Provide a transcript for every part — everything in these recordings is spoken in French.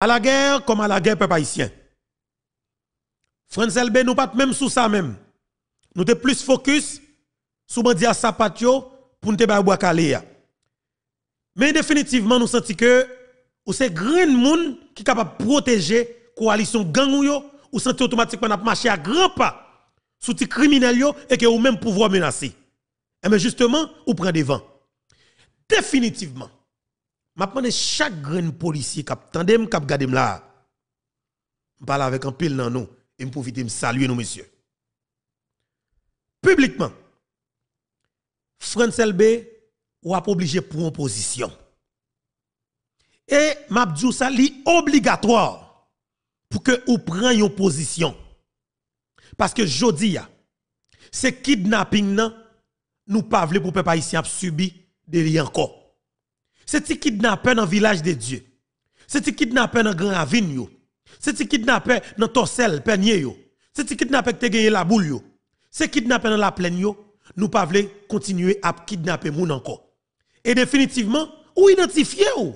À la guerre, comme à la guerre, peuple haïtien. France LB, nous pas même sous ça même. Nous sommes plus focus sur bandi à sapatio pour nous faire bois Mais définitivement, nous sentons que ou c'est grand monde qui capable protéger coalition gang ou yo, ou sentons automatiquement à grand pas sous les criminels et que ou même pouvoir menacer. Et eh mais justement, ou prend des vents. Définitivement, Maintenant, chaque grand policier qui a tendu qui a gardé là, parle avec un pile dans nous et je profiter me saluer nous, messieurs. Publiquement, France LB ou a obligé pour une position. Et dit ça li obligatoire pour que ou prenne une position. Parce que jodi dis, c'est kidnapping nan, nous pas pour peuple haïtien subi de li encore. C'est un kidnappé dans le village de Dieu. C'est un kidnappé dans Grand Ravine. C'est un kidnappé dans Torsel, Peigné. C'est un kidnappé qui la boule. C'est kidnappé dans la plaine. Nous ne pas continuer à kidnapper les gens encore. Et définitivement, ou identifier ou.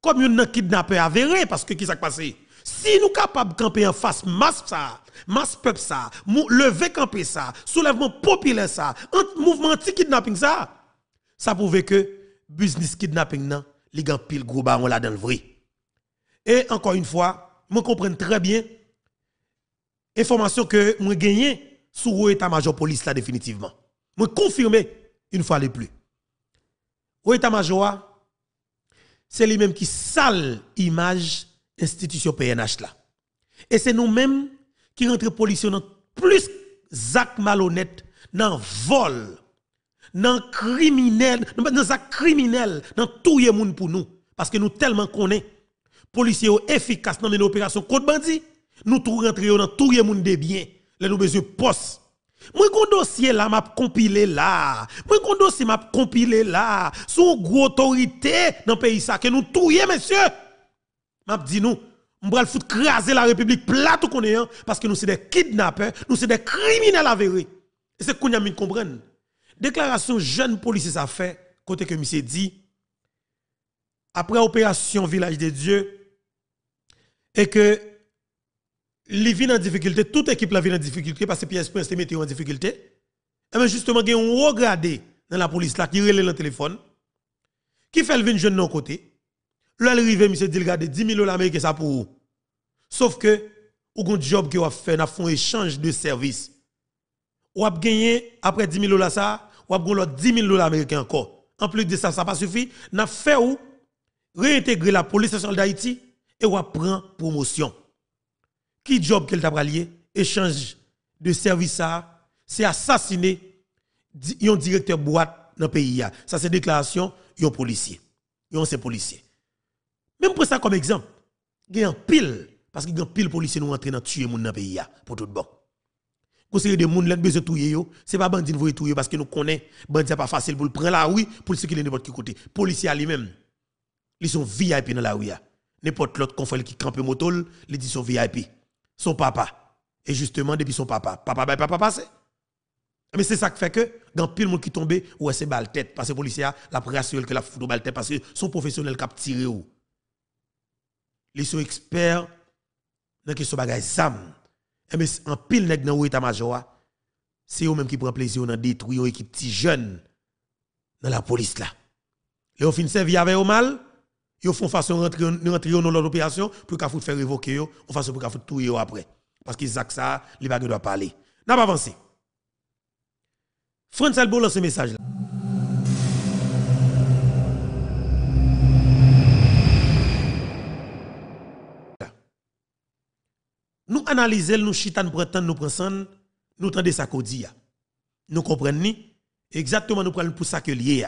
Comme un kidnappé avéré, parce que qu'est-ce qui s'est passé? Si nous sommes capables de camper en face masse ça, masse peuple ça, lever camper ça, soulèvement populaire ça, mouvement anti-kidnapping ça, ça prouve que business kidnapping nan, li gan pile gros baron l'a dans le vrai. Et encore une fois, je comprends très bien information que moi gagné sur l'état-major police là définitivement. Je confirmer une fois de plus. létat major c'est lui-même qui sale image institution PNH là. Et c'est nous-mêmes qui rentrons policiers dans plus zac malhonnête dans vol dans criminel, dans le criminel, dans tout le monde pour nous. Parce que nous tellement connaissons, policiers efficaces dans les opérations contre bandit, nous tout rentrons dans tout le monde des biens. Nous nous besoin poste. Moi, kon dossier là, m'a compilé là. Moi, kon dossier m'a compilé là. Sou gros autorité dans le pays ça, que nous touye, monsieur. M'a dit nous, m'bral foutre craser la République plat ou parce que nous c'est des kidnappers. nous c'est des criminels avérés. Et c'est qu'on a mis comprendre. Déclaration jeune policier ça fait, côté que monsieur dit, après opération Village des Dieux, et que les villes en difficulté, toute équipe la vit en difficulté, parce que Pierre Prince est mis en difficulté, et eh bien justement, il y a un dans la police là, qui relève le téléphone, qui fait le vin jeune non côté. arrivé monsieur dit, regardez, 10 000 dollars américains, ça pour vous. Sauf que, ou un job qui a fait, a fait un échange de services. Ou a gagné, après 10 000 dollars, ça, ou gon l'autre 10 000 dollars américains encore. En plus de ça, ça pas suffit. N'a fait ou réintégrer la police nationale d'Haïti et ou prend promotion. Qui job qu'elle t'a Échange de service à, c'est assassiner yon directeur boîte dans le pays. Ça, c'est déclaration yon policier. Yon c'est policier. Même pour ça comme exemple, il pile, parce qu'il y pile policier nous entrer dans tuer moun dans pays pour tout bon conseiller des monde, l'être besoin de touiller, yo. C'est pas bandit vous touyer parce que nous connaît bandit pas facile pour le prendre la rue pour le circuler n'importe qui côté. Policiers lui-même, ils sont VIP dans la rue. N'importe l'autre confrère qui campe moto, ils dit sont VIP. Son papa. Et justement, depuis son papa. Papa, ben, papa, passe. Mais c'est ça qui fait que, dans pile monde qui tombe, ou c'est balle tête. Parce que les policiers, la rassuré que la foudre balle tête parce que son professionnel qui a tiré ou. Ils sont experts dans les est de mais eh en pile nèg dans état-major, hein. c'est eux même qui prend plaisir dans détruire équipe petit jeune dans la police là. Les fin servi avec au mal, ils font façon rentrer rentrer dans l'opération pour qu'à faire révoquer eux on façon pour qu'à tout après parce que zak ça, les bagues doivent parler. N'a pas avancé. France Albo lance ce message là. analyser nous chitan prétend nous prendre nous tendez ça qu'on dit nous comprenons exactement nous prenons pour ça que lié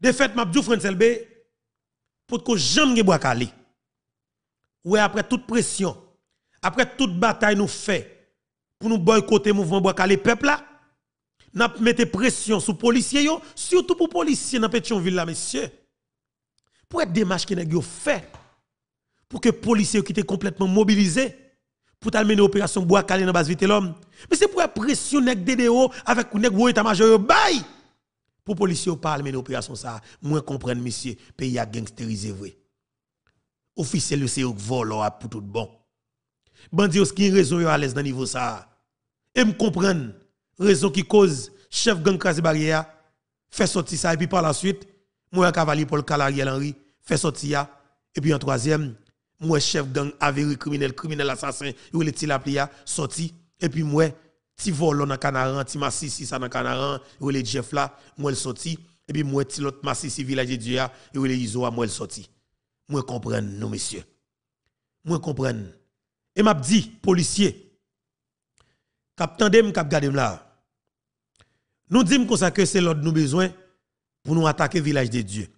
de fait m'a dit frère c'est pour que jamais bois calé ou après toute pression après toute bataille nous fait pour nous boycotter mouvement bois peuple là n'a mettez pression sur policiers yo surtout pour policiers dans ville là messieurs pour être démarche qui n'a fait pour que les policiers qui étaient complètement mobilisés pour mener opération bois calé dans la base vite l'homme. Mais c'est pour la pression les DDO avec les état-major bail pour les policiers parler mener opération ça. Je comprends, monsieur, pays a gangsterisé, vrai. Officier le CEO vol pour tout bon. Bandit, qui raison à l'aise dans niveau ça. Et me comprendre, raison qui cause chef gang crase barrière, fait sortir ça, et puis par la suite, moi, cavalier Paul calari Henry, fait sortir ça. et puis en troisième, moi chef gang avéré criminel criminel assassin ou le la plia sorti et puis moi ti volo dans canaran ti massisi ça dans canaran ou le Jeff là moi e le sorti et puis moi ti l'autre massisi village de Dieu ou le iso moi le sorti moi comprendre nous messieurs moi comprendre et m'a dit policier cap tandem cap m là nous disons comme ça que c'est l'ordre nous besoin pour nous attaquer village de Dieu.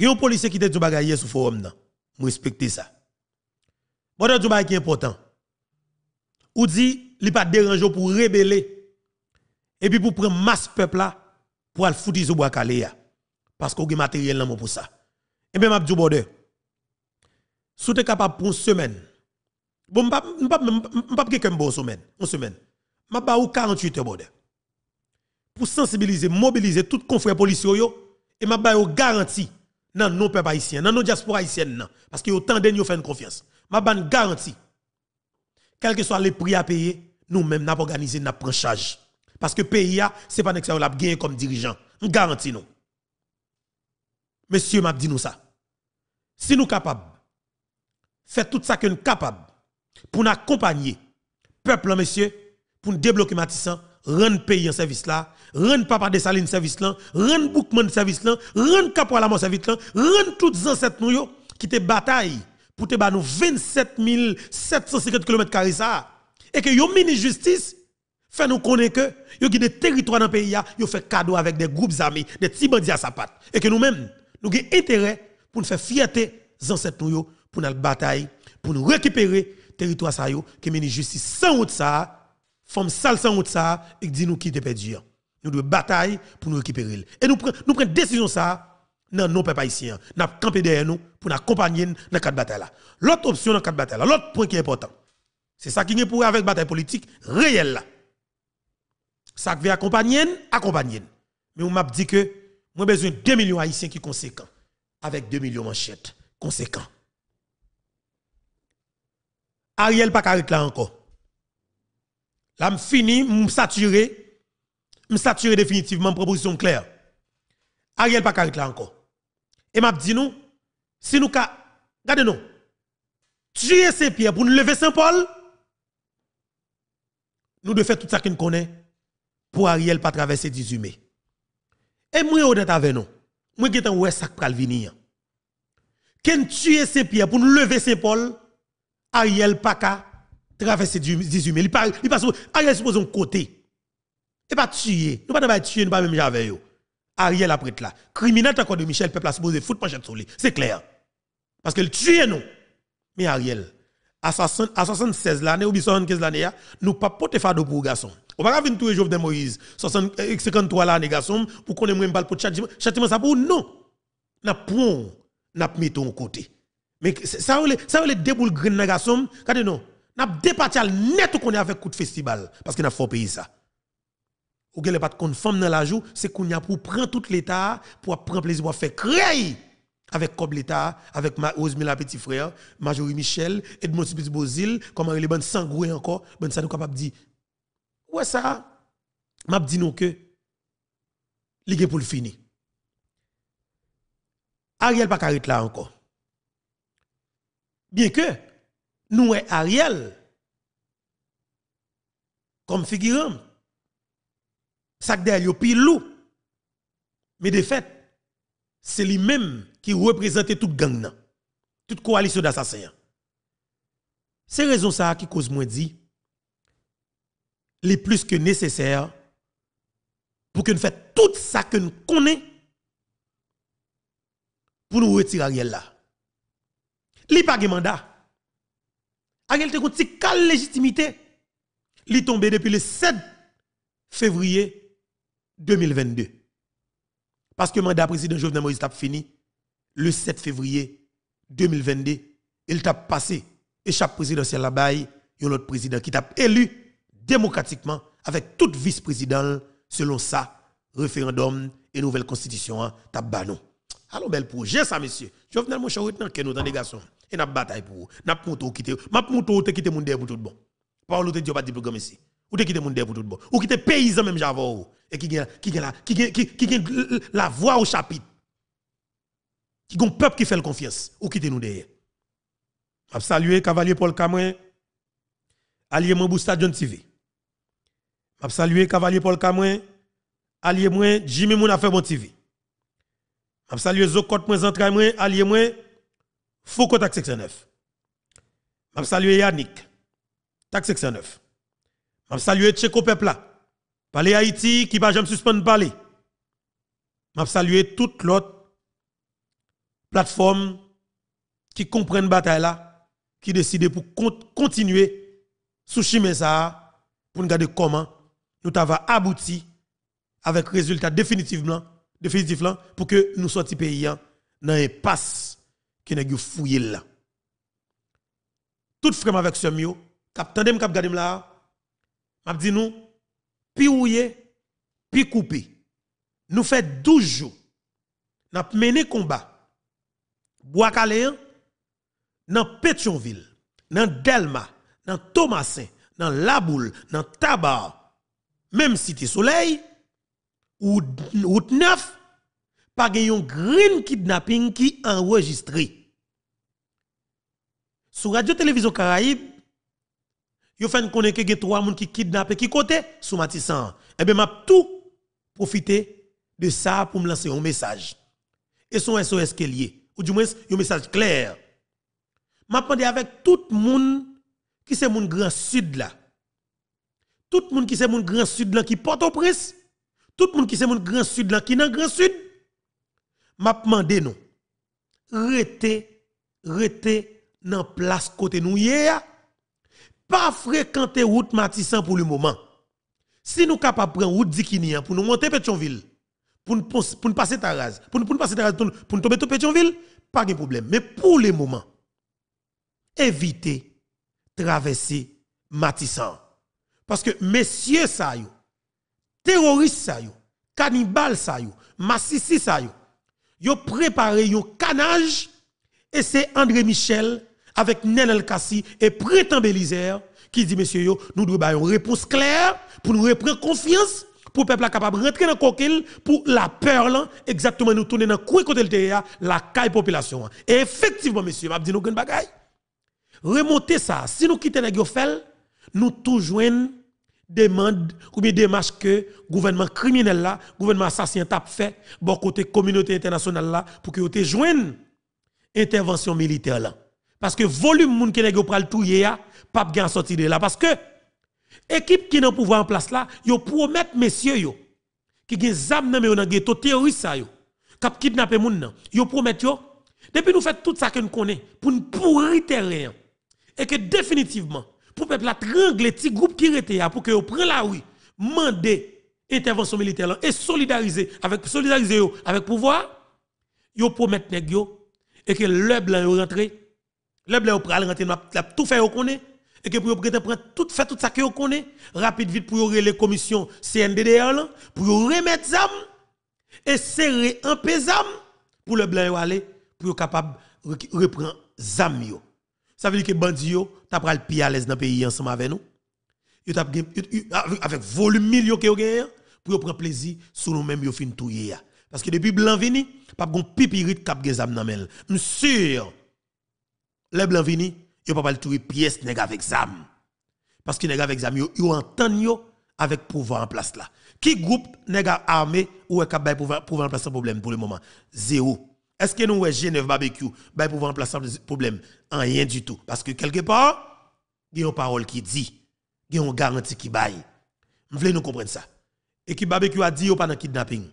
Il y a un policier qui était du bagaille sur forum là respecte ça. Bon, tu qui est important. Ou dit, il pas dérange pour rebeller. Et puis pour prendre masse peuple là, pour aller foutre sous bois caléa. Parce qu'on a matériel pour ça. Et bien, ma Borde, si tu es capable pour une semaine, bon, je ne pas quelqu'un une semaine, une semaine, je vais 48 heures Pour sensibiliser, mobiliser tout confrère policier, et je vais garantie dans nos peuples haïtiens, dans nos diaspora haïtiennes, parce que autant de nous une confiance. Ma ban garantie, quel que soit le prix à payer, nous-mêmes, nous organisé, nous prenons charge. Parce que pays, ce n'est pas nous avons gagné comme dirigeant. Nous garantis nous. Monsieur m'a dit nous ça. Si nous sommes capables, faire tout ça que nous sommes capables pour nous accompagner, peuple, monsieur, pour nous débloquer Matissan, rendre pays en service là, rendre papa de saline service là, rendre Boukman service là, rendre la service là, rendre toutes ancêtres nous qui te bataille pour te battre nous 27 750 km ça et que yon mini justice fait nous connaître que yon des territoires dans le pays yon fait cadeau avec des groupes armés, des petits bandits à sa patte et que nous-mêmes nous avons intérêt pour nous faire fierté ancêtres nous pour nous bataille pour nous récupérer territoire ça yo que mini justice sans autre ça femme sale sans ça et dit nous qui te Nous devons bataille pour nous récupérer. Et nous prenons nous décision ça non non peuple haïtien. N'a camper derrière nous pour nous accompagner dans cette bataille L'autre option dans cette bataille là, l'autre point qui est important. C'est ça qui est pour avec bataille politique réelle là. Ça qui veut accompagner, accompagner. Mais on m'a dit que moi besoin de 2 millions haïtiens qui conséquents avec 2 millions manchettes conséquents. Ariel pas là encore. Là, je fini, je saturé. Je saturé définitivement, proposition claire. Ariel pas carré là encore. Et m'a dit nous, si nous ka, regardez nous, tuer ses pierres pour nous lever Saint-Paul, nous devons faire tout ça qu'on connaît pour Ariel pas traverser 18 mai. Et moi, honnête avec nous, moi qui est en ouest sac pral venir. Ken tuer ses pierres pour nous lever Saint-Paul, Ariel pas traverser 18 000. Il passe. il pas, Ariel supposé un côté. Il pas tuer. Nous pas tuer, nous pas même j'avais Ariel après là. Criminel encore de Michel Peuple a supposé foutre manchette sur lui. C'est clair. Parce qu'il tue nous. Mais Ariel, assassin, 76 16 l'année ou 75 l'année, nous pas porter fado pour garçon. On va venir tous les jours de Moïse, 53 euh, l'année garçon, pour qu'on aime pas pour châtiment. Châtiment ça pour non. N'a point, n'a mis ton côté. Mais ça, ça, ça, ça, ça, ça, ça, ça, ça, n'a à net qu'on est avec coup de festival parce que a fort pays ça ou gèle pas de femme dans la joue c'est qu'on y a pour prendre tout l'état pour prendre plaisir pour faire créer avec Cob l'État, avec la Petit Frère, Majorie Michel, Edmond Petit Bozil, comment les sans Sangoué encore, ben ça nous capable de Ouais ça, m'a dit non que, ligue pour le fini. Ariel pas là encore. Bien que, nous Ariel comme figurant. Sac derrière Mais de fait, c'est lui-même qui représente toute gang toute coalition d'assassins. C'est raison ça qui cause moi dit les plus que nécessaire pour que nous fassions tout ça que nous connaissons pour nous retirer Ariel là. Li pas mandat. A quel te quelle légitimité est tombé depuis le 7 février 2022. Parce que le mandat président Jovenel Moïse t'a fini le 7 février 2022. Il t'a passé et chaque présidentiel là-bas, il y a l'autre président qui t'a élu démocratiquement avec tout vice-président selon ça, référendum et nouvelle constitution hein, t'a banon. Allons, bel projet, ça, monsieur. Jovenel, mon cher, retenez que nous, dans les garçons. Et n'a bataille pour vous. N'a pas ou quitter. Ma mouton ou te quitter mon pour tout bon. Parle te dit pas de programme ici. Ou te quitter mon pour tout bon. Ou quitter paysan même j'avoue. Et qui gagne qui la, qui la voix au chapitre. Qui gon peuple qui fait confiance. Ou quitter nous derrière. M'a saluer cavalier Paul Cameron. Allié mon Bousta John TV. M'a saluer cavalier Paul Cameron. Allié moi Jimmy mon affaire bon TV. Je salue Zokot, mes entrailles, moins allié, Foucault, taxe 69. Je salue Yannick, taxe 69. Je salue Tcheko Pepla, Palais Haïti, qui va jamais suspendre parler. Je salue toute l'autre plateforme qui comprennent la bataille là, qui décident pour continuer sous chemin pour nous garder comment nous avons abouti avec résultat définitivement définitif là pour que nous sortions pays hein, dans qui' que nous fouillé là. Tout frère avec ce mio, cap tandem cap là, m'a dit nous puis ouye, puis coupé. Nous fait 12 jours. Nous mené combat. Bois hein, dans Pétionville, dans Delma, dans Thomasin, dans Laboul, dans Tabar, même Cité Soleil, ou 9, pas un green kidnapping qui enregistré. Sur Radio Télévision Caraïbe, yo fait ke que trois moun qui kidnappé qui côté sous Matissan. Eh bien m'a e tout profiter de ça pour me lancer un message. Et son SOS qui est lié ou du moins un message clair. M'a demandé avec tout le monde qui c'est moun grand sud là. Tout monde qui c'est moun grand sud là qui porte au prince tout le monde qui sait mon grand sud qui est dans grand sud, m'a demandé non. Rete, rete dans place côté nous hier, pas fréquenter route Matissan pour le moment. Si nous capables prendre route Dikini pour nous monter Pétionville, pour nous pour passer Taraz, pour nous passer Taraz, pour nous tomber Pétionville, pas de problème. Mais pour le moment, évitez traverser Matissan. Parce que messieurs ça terroristes ça yo, cannibales ça yo, ont ça yo, yo préparé yo canage et c'est André Michel avec Nenel Kassi et Prétend Bélizer qui dit monsieur yo, nous devons avoir une réponse claire pour nous reprendre confiance pour le peuple capable de rentrer dans coquille pour la peur exactement nous tourner dans le côté de la caille population et effectivement monsieur vous dit nous gagne bagaille remonter ça si nous quittons les nous tout demande ou bien démarche que gouvernement criminel là, gouvernement assassin tape fait bon côté communauté internationale là pour que te joigne intervention militaire là. Parce que volume moun qui nèg pral touyer a pas gen sorti de là parce que équipe qui nan pouvoir en place là, yo promet messieurs yo qui gen zam nan mais nan terroriste ça yo kap kidnapper moun nan. Yo promettent yo depuis nous fait tout ça que nous connaissons pour nous pourrir rien et que définitivement pour le peuple trangler petit groupe qui était là pour que prenne la rue, mandé intervention militaire et solidariser avec solidariser avec pouvoir, yo promettent nèg et que le blanc yo rentre, le blanc yo pral rentrer tout fait yo connaît et que pour prétendre tout fait tout ça que yo connaît rapide vite pour les commissions CNDDR là pour remettre zam et serrer un peu zam pour le blanc aller pour capable reprendre zam yo ça veut dire que bandits ont pris le pi à l'aise dans le pays ensemble avec nous. Yo t'a avec volume million que hein, pour prendre plaisir sur nous mêmes yo fin tout. Hein. parce que depuis blanc vini pas gon pipirite cap gen zam nan Monsieur, les blanc vini yo pas pral touyer pièce nèg avec zam. Parce que nèg avec zam yo yo entend yo avec pouvoir en place là. Qui groupe nèg armé ou est capable pouvoir pouvoir en place un problème pour le moment? Zéro. Est-ce que nous, g Genève barbecue, ben pour remplacer le problème? En rien du tout. Parce que quelque part, il y a une parole qui dit, il y a une garantie qui baille. Vous voulez nous comprendre ça? Et que barbecue a dit, pas de kidnapping.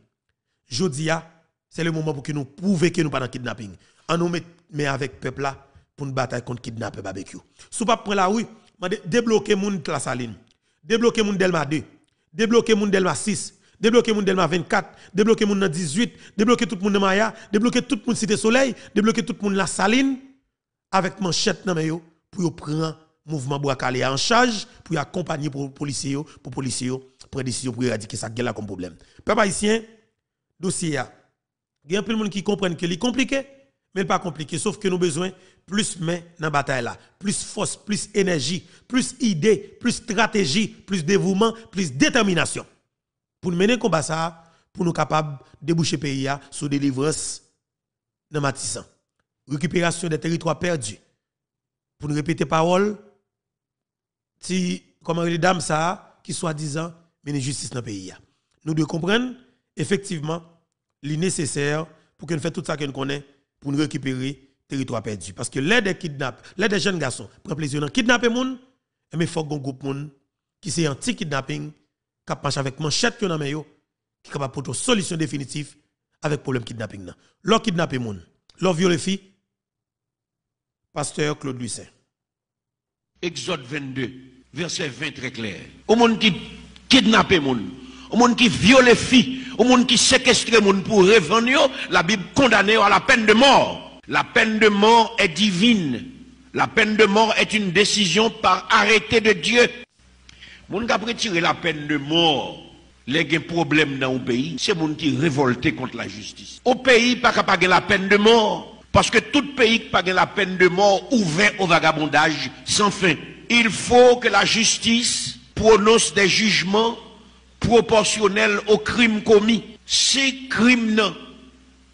Jodia, c'est le moment pour que nous prouvions que nous pas dans kidnapping. On nous met, avec avec peuple là pour une bataille contre kidnapper barbecue. Si pas prendre la rue, débloquer monde de la saline, débloquer de Delma 2, débloquer de Delma 6, débloquer moun Delma 24, débloquer moun 18, débloquer tout moun dans Maya, débloquer tout monde Cité Soleil, débloquer tout moun La Saline avec manchette nan yo pour prendre mouvement Boakale en charge pour accompagner pour policiers pour policiers prendre décision pour éradiquer ça gueule comme problème. Peuple haïtien, dossier Il y a plein de monde qui comprennent que c'est compliqué, mais pas compliqué sauf que nous besoin plus main dans bataille là, plus force, plus énergie, plus idée, plus stratégie, plus dévouement, plus détermination pour nous mener combat ça, pour nous capables de déboucher pays sous délivrance de Matissan. Récupération des territoires perdus. Pour nous répéter parole, si, comment les dames ça, qui soi-disant mène justice dans pays. Nous devons comprendre, effectivement, le nécessaire pour que nous fassions tout ça que nous pour nous récupérer territoire perdu. Parce que l'aide des kidnappes, l'aide des jeunes garçons, prend plaisir dans kidnapper les gens, mais il faut qu'on groupe monde qui c'est anti-kidnapping qui marche avec manchette qui dans main qui capable pour une solution définitive avec problème kidnapping là. L'on kidnappé moun, l'on viole fille. Pasteur Claude Lucien. Exode 22, verset 20 très clair. Au monde qui kidnappe moun, au monde qui viole fille, au monde qui séquestre moun pour revendre, la Bible condamne à la peine de mort. La peine de mort est divine. La peine de mort est une décision par arrêté de Dieu. Mon qui retiré la peine de mort, les problèmes problème dans le pays, c'est mon qui révolté contre la justice. Au pays, pas capable la peine de mort. Parce que tout pays qui pas la peine de mort ouvert au vagabondage sans fin. Il faut que la justice prononce des jugements proportionnels aux crimes commis. Si Ne sont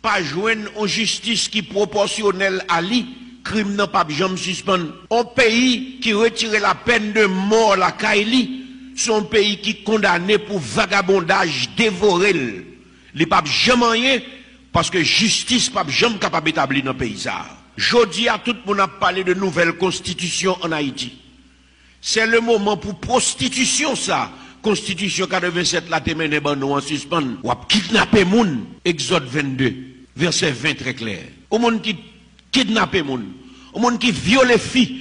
pas joindre en justice qui proportionnelle à lui, crime n'a pas jamais suspendre. Un pays qui retire la peine de mort la Kaili, e son pays qui condamné pour vagabondage, dévoré. Les papes jamais rien, parce que justice pape jamais capable d'établir dans le pays. Jodi à tout le monde a parlé de nouvelle constitution en Haïti. C'est le moment pour prostitution ça. Constitution 47 la te est eh ben, en suspens. Ou a kidnapper moun. Exode 22, verset 20 très clair. Au monde qui kidnappe moun, au monde qui viole filles,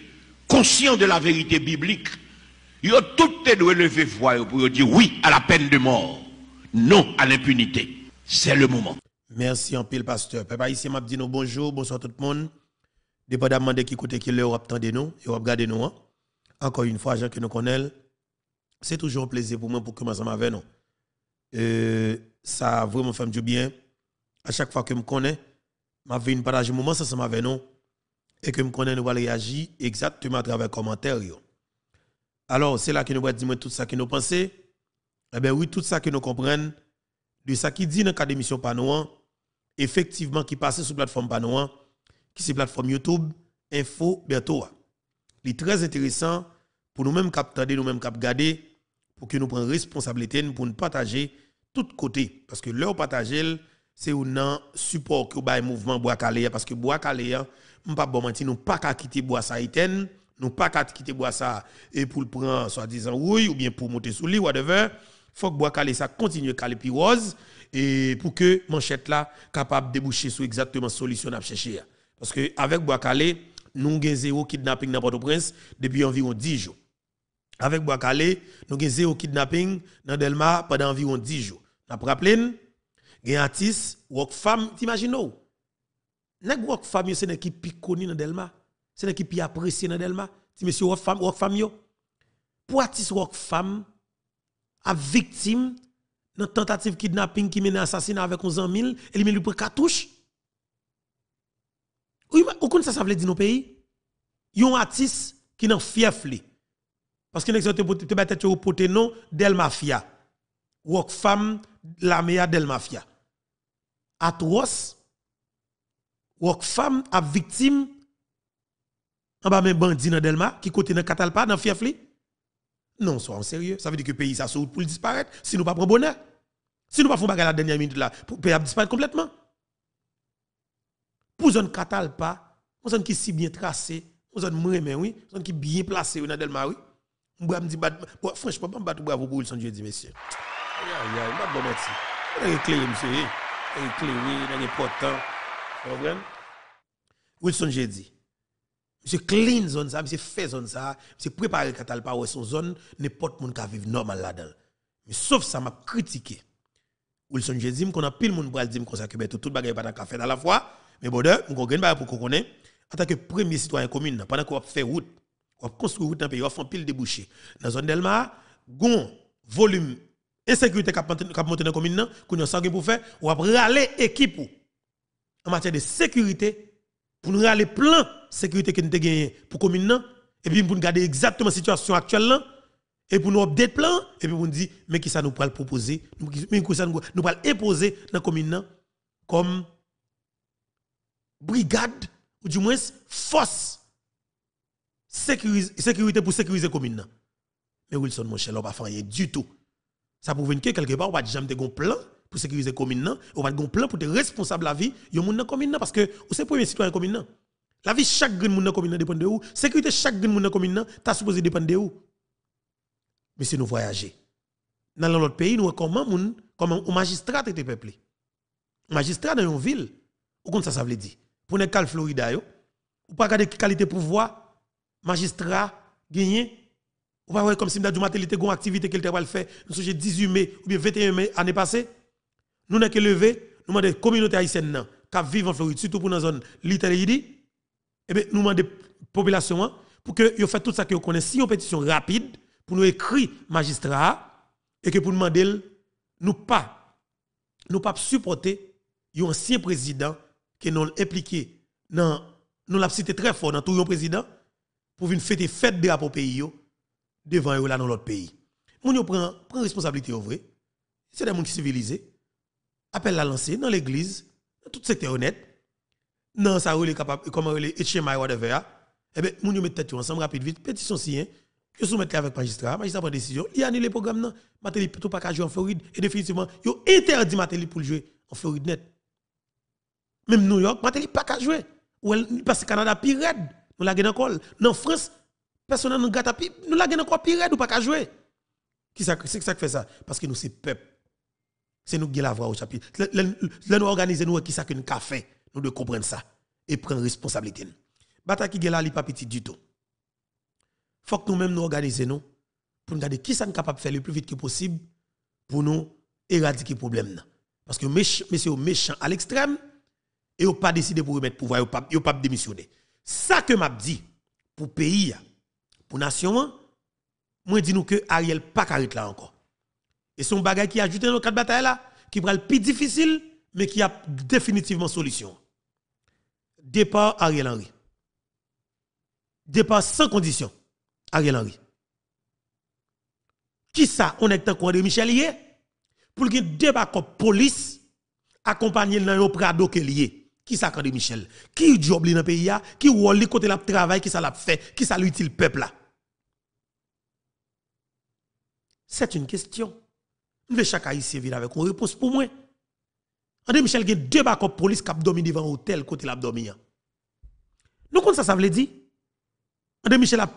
conscient de la vérité biblique, y a tout doit lever voix pour dire oui à la peine de mort, non à l'impunité. C'est le moment. Merci en pile, pasteur. Papa, ici, m'a dit nous bonjour, bonsoir tout le monde. Dépendamment de qui côté qui l'Europe entendu nous, Europe regardez nous. Hein. Encore une fois, gens que nous connaissons, c'est toujours un plaisir pour moi pour commencer avec nous. Euh, ça a vraiment fait du bien. À chaque fois que je me connais, je une partager un moment ça, ça avec nous et que nous connais, nous réagir exactement à travers les commentaires. Alors, c'est là que nous allons dire tout ça que nous pensons. Eh bien, oui, tout ça que nous comprenons, de ça qui dit dans la cas Panoan, Panouan, effectivement, qui passe sur la plateforme Panouan, qui c'est plateforme YouTube, Info Bertoa. Il est très intéressant pour nous-mêmes cap nous-mêmes capter, pour que nous prenions responsabilité pour nous partager tout côté. Parce que leur partager, c'est un support que le mouvement bois calé parce que bois calé on pas bon nous pas qu'à quitter bois saïten nous pas qu'à quitter bois ça et pour le prendre soi-disant oui ou bien pour monter sous lit whatever faut que bois calé ça continue calé puis rose et pour que manchette là capable déboucher sur exactement solution à chercher parce que avec bois calé nous avons zéro kidnapping dans Port-au-Prince depuis environ 10 jours. Avec Boakale, nous avons zéro kidnapping dans Delma pendant environ 10 jours. Nous avons rappeler gen artiste, wok femme, t'imagines où? Nèg wok femme c'est nèg qui pi dans Delma. C'est nèg qui pi apprécié dans Delma. Ti monsieur wok femme, wok femme yo. Pour artiste wok femme, a victime dans tentative kidnapping qui mène à assassinat avec 11 000, il mène lui pour cartouche. Oui, mais aucun ça ça veut dire nos pays. Yon artiste qui n'en fief li. Parce que n'exote te, tête te, poté, non del mafia. Wok femme la meilleure del mafia atroce wok femme a victime en bas même bandit dans Delma qui côté dans Catalpa dans Fiefli non, soit en sérieux ça veut dire que pays ça saute pour disparaître si nous pas prend bonheur si nous pas font bagarre la dernière minute là pour pays disparaître complètement pour zone Catalpa une zone qui si bien tracé une zone mais oui une zone qui bien placé dans Delma oui me dit franchement pas battre bravo pour le son Dieu dit monsieur aïe aïe aïe pas bon merci clé monsieur eh? éclairé, dans important. Vous comprenez? Wilson, j'ai dit. Monsieur clean zone ça, monsieur fait zone ça, c'est préparé quand elle parle son zone, n'importe monde qui vivre normal là-dedans. Mais sauf ça m'a critiqué. Wilson j'ai dit qu'on a pile monde pour dire qu'on ça que de tout bagay pas dans à la fois, mais bon nous on gagne pour qu'on connaît en tant que premier citoyen commune pendant qu'on fait route, on construit route dans pays, on fait pile débouché. Dans zone Delma, gon volume et sécurité qui a monté dans la commune, qu'on a fait pour faire, ou équipe en matière de sécurité, pour nous râler plein sécurité que nous avons pour la commune, et puis pour nous garder exactement la situation actuelle, et pour nous update plan, et puis nous dire, mais qui ça nous allons proposer, mais qui ça nous pourrait imposer dans la commune, comme brigade, ou du moins force sécurité pour sécuriser la commune. Mais Wilson, mon cher, on va pas rien du tout. Ça prouve que quelque part, on va jamais un plan pour sécuriser la commune, on va un plan pour être responsable de la vie de la commune, parce que c'est le premier citoyen de la La vie de chaque commune dépend de vous. La sécurité de chaque monde dans commune, supposé dépendre de vous. Mais si nous voyager, dans l'autre pays, nous comment comment un magistrat traite peuple. Un magistrat dans une ville, ou comme ça ça veut dire. Pour ne Floride Florida yo, ou pas garder qualité pouvoir, magistrat gagner va voir comme si Mda avons était une activité qu'il était faire, nous 18 mai ou bien 21 mai, année passée. Nous n'avons que levé, nous demandons communauté haïtienne qui vivent en Floride, surtout pour dans la zone l'Italie, et eh bien, nous demandons population hein, pour que vous fassions tout ça que vous connaissez. Si une pétition rapide pour nous écrire magistrat et que pour nous demander, nous pas, nous pas supporter un ancien président qui nous impliqué dans, nous l'a cité très fort dans tout le président pour venir fêter fête de la pays devant eux là dans l'autre pays. Mounio prend prend responsabilité au vrai. C'est des monde civilisés. Appel la lancer dans l'église, dans tout secteur honnête. Non, ça relève capable comment relève et chez whatever. Eh ben moun yo mettre tête ensemble rapide vite pétition signé. Yo soumettre avec magistrat, magistrat prend décision, il annule le programme non. Matéli plutôt pas jouer en Floride et définitivement yo interdit Matéli pour jouer en Floride net. Même New York, Matéli pas qu'à jouer. Ou elle que Canada pire raide. Nous la gagne col. Dans France, Personne nous gâte, nous la gagne encore pire, nous pas qu'à jouer. Qui c'est ça qui fait ça? Parce que nous, c'est peuple. C'est nous qui la voix au chapitre. Là, nous organisons, nous, qui ça que nous fait. Nous devons comprendre ça. Et prendre responsabilité. Bata qui est là, pas petit du tout. Faut que nous-mêmes nous organisions, nous, pour nous garder qui ça capable de faire le plus vite que possible pour nous éradiquer le problème. Parce que messieurs méchants à l'extrême, et au pas décidé pour remettre pouvoir, ils n'ont pas démissionné. Ça que m'a dit pour pays, pour nation, hein? moi dis nous que Ariel pas carré là encore. Et son bagage qui a ajouté nos quatre batailles là, qui prend le plus difficile, mais qui a définitivement solution. Départ Ariel Henry. Départ sans condition. Ariel Henry. Qui ça, on est en de Michel hier? Pour qu'il débat la police, accompagné dans un prado qui est lié. Qui ça, quand Michel? Qui job dans le pays? Qui wall côté la travail? Qui ça l'a fait? Qui ça l'utile peuple là? C'est une question. Nous chaque haïtien vivre avec une réponse pour moi. André Michel, il y a deux bacs de police qui dormi devant l'hôtel côté l'abdomen. Nous, comme ça, ça veut dire. André Michel, a,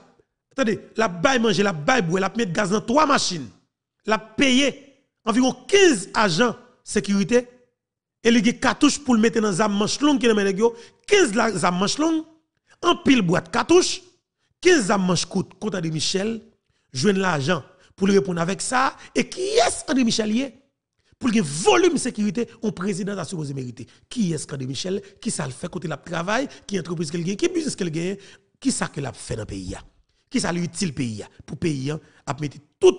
attendez, la baille manger, la baille a la mettre gaz dans trois machines. a payé environ 15 agents de sécurité. Et il y des cartouches pour le mettre dans un manche longue qui est dans 15 âmes manche longue, en pile boîte cartouche, 15 âmes manche coûte contre André Michel, joindre l'argent pour lui répondre avec ça. Et qui est ce André Michel Pour le volume sécurité, Au président a supposé mériter. Qui est André Michel Qui ça le fait côté la travail Qui entreprise quelqu'un gagne Qui business qu'elle gagne Qui ça qui a fait dans le pays Qui ça lui utile pays Pour pays, hein, a mettre tout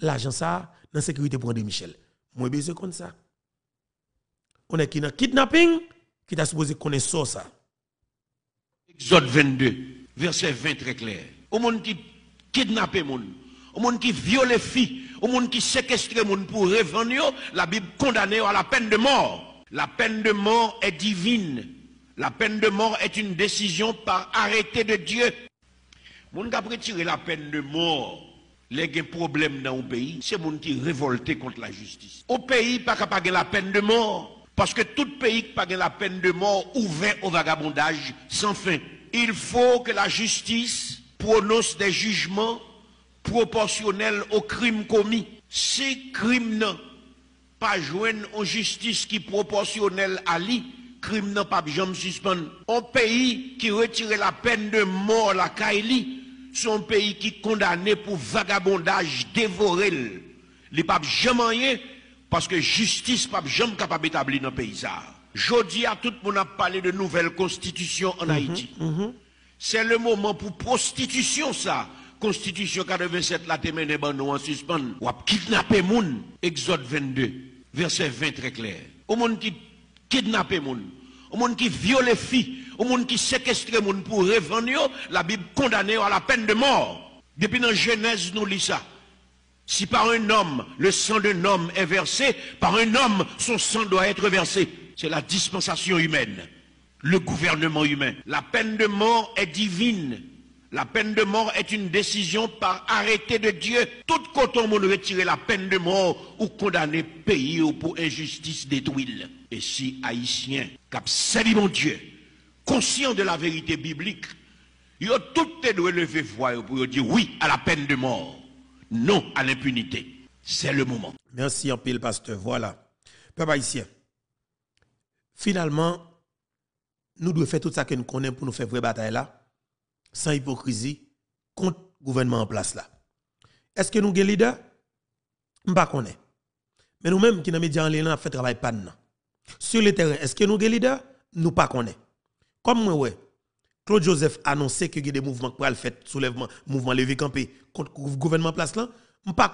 l'argent ça dans la sécurité pour André Michel. Moi, besoin comme ça. On est qui dans kidnapping, qui a supposé connaître ça. Exode 22, verset 20 très clair. Au monde qui kidnappe monde au monde qui viole les filles, au monde qui séquestre monde pour revendre, la Bible condamne à la peine de mort. La peine de mort est divine. La peine de mort est une décision par arrêté de Dieu. monde qui a retiré la peine de mort, les problèmes dans le pays, c'est monde qui révolté contre la justice. Au pays, pas capable la peine de mort. Parce que tout pays qui pas la peine de mort ouvert au vagabondage sans fin. Il faut que la justice prononce des jugements proportionnel au crime commis. Si crime n'a pas joindre en justice qui proportionnelle à lui, crime n'a pas jamais suspendre. Un pays qui retire la peine de mort la c'est un pays qui condamné pour vagabondage, dévoré. Il pas jamais rien parce que justice pas jamais capable d'établir dans le pays Je dis à tout le monde a parlé de nouvelle constitution en mm-hmm, Haïti. Mm-hmm. C'est le moment pour prostitution ça. Constitution 87 la témène en en nou an suspend. kidnapper kidnappé moun. Exode 22, verset 20 très clair. Au monde qui kidnappé moun, au monde qui viole filles, au monde qui séquestre moun pour revendre, la Bible condamné à la peine de mort. Depuis dans Genèse nous lisons, ça. Si par un homme, le sang d'un homme est versé, par un homme, son sang doit être versé. C'est la dispensation humaine, le gouvernement humain. La peine de mort est divine. La peine de mort est une décision par arrêté de Dieu. Tout coton on retirer la peine de mort ou condamner pays ou pour injustice détruite. Et si Haïtiens, cap mon Dieu, conscient de la vérité biblique, ils ont tout levé lever voix pour dire oui à la peine de mort, non à l'impunité. C'est le moment. Merci en pile, pasteur. Voilà. Peuple haïtien, finalement, nous devons faire tout ça que nous connaissons pour nous faire vraie bataille là sans hypocrisie contre le gouvernement en place là. Est-ce que nous avons leaders Je ne sais pas. Mais nous-mêmes qui dans les médias en ligne, nous fait travail pas Sur le terrain, est-ce que nous avons leader Nous ne connaissons pas. Comme ouais, Claude Joseph a annoncé que y a des mouvements pour le faire, soulèvement, mouvement levé campé contre le gouvernement place là, je ne sais pas.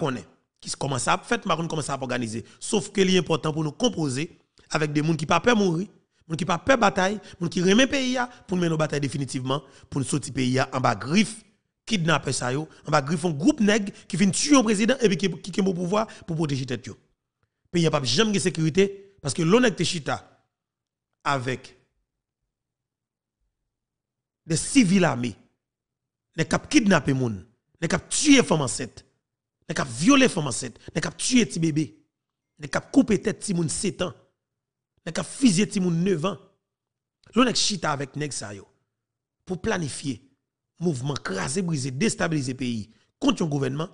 Qui commence à faire, je commence à organiser. Sauf que l'important pour nous composer avec des gens qui ne peuvent pas mourir nous qui pas peur bataille, qui remet pays pour mener nos bataille définitivement, pour nous sortir pays en bas griffe kidnapper ça yo, en bas un groupe nèg qui vient tuer un président et qui qui qui au pouvoir pour protéger tête yo. Pays pas jamais de sécurité parce que l'on est chita avec des civils armés, des cap kidnapper moun, des cap tuer femme enceinte, des cap violer femme enceinte, des cap tuer petit bébé, des cap couper tête petit moun 7 ans. Nèg avons fait 9 ans. L'on est chita avec nèg pour planifier mouvement craser briser déstabiliser pays contre un gouvernement.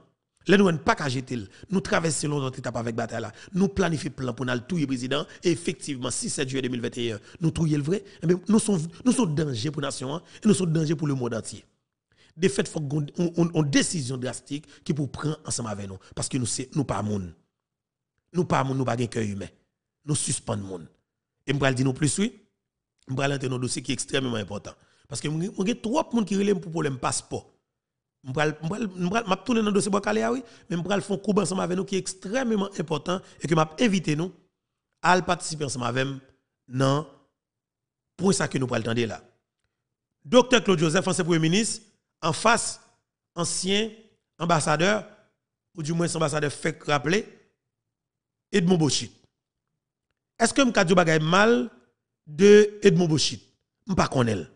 Là nous pas qu'à jeter. Nous traverser notre étape avec bataille là. Nous planifier plan pour nous touyer président et effectivement 6 7 juillet 2021 nous touyer le vrai. Eh nous sommes nous sommes danger pour nation hein. et nous sommes danger pour le monde entier. De fait, faut on, décision drastique qui pour prendre ensemble avec nous parce que nous c'est nous pas monde. Nous pas monde, nous pas gain cœur humain nous suspendons monde. Et je vais dire plus, oui, je entre dossier qui est extrêmement important. Parce que nous a trois personnes qui relèvent pour problème passeport. Je vais tourner dans le dossier Bokale, oui, mais je vais faire un coup ensemble avec nous qui est extrêmement important et que je invité nous à participer ensemble avec nous pour ça que nous parlons attendre là. Docteur Claude Joseph, ancien Premier ministre, en face, ancien ambassadeur, ou du moins ambassadeur fait rappeler, Edmond bochit. Est-ce que je dis bagay mal de Edmond Boschit Je ne connais pas.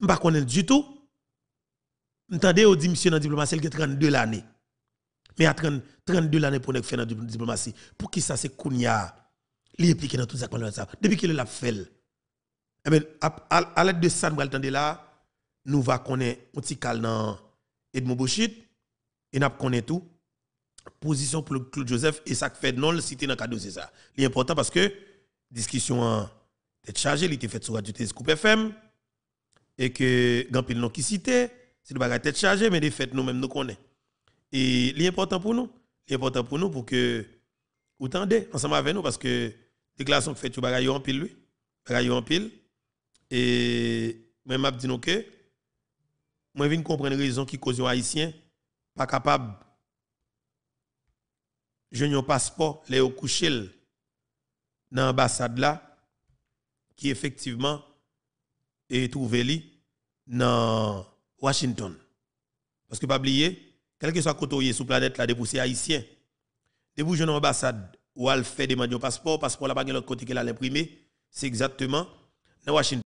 Je ne connais pas du tout. Je au dit monsieur dans diplomatie a 32 l'année. Mais à 30, 32 l'année pour faire dans diplomatie. Pour qui ça c'est Kounia Il impliqué dans tout ça Depuis qu'il l'a fait. Eh à, l'aide de ça, nous allons là, nous va connaître un petit cal dans Edmond Bouchit, et nous connaît tout position pour Claude Joseph et ça fait non le cité dans le cadeau, c'est ça. L'important parce que discussion est chargée, il était faite sur Radio Télescope FM et que Gampil non qui citait, c'est le bagage tête chargée, mais des faits nous-mêmes nous connaissons. Et l'important pour nous, l'important pour nous pour que vous tendez ensemble avec nous parce que déclaration fait tu bagage en pile lui, bagage en pile et même m'a dit que moi viens comprendre les raisons qui causent les haïtiens pas capable je un passeport, les au couché dans l'ambassade là, qui effectivement est trouvé dans Washington. Parce que pas oublier, quel que soit côté sur planète là, haïtien, debout une ambassade ou elle fait demander un passeport, passeport là pas l'autre côté qu'elle a imprimé, c'est exactement dans Washington.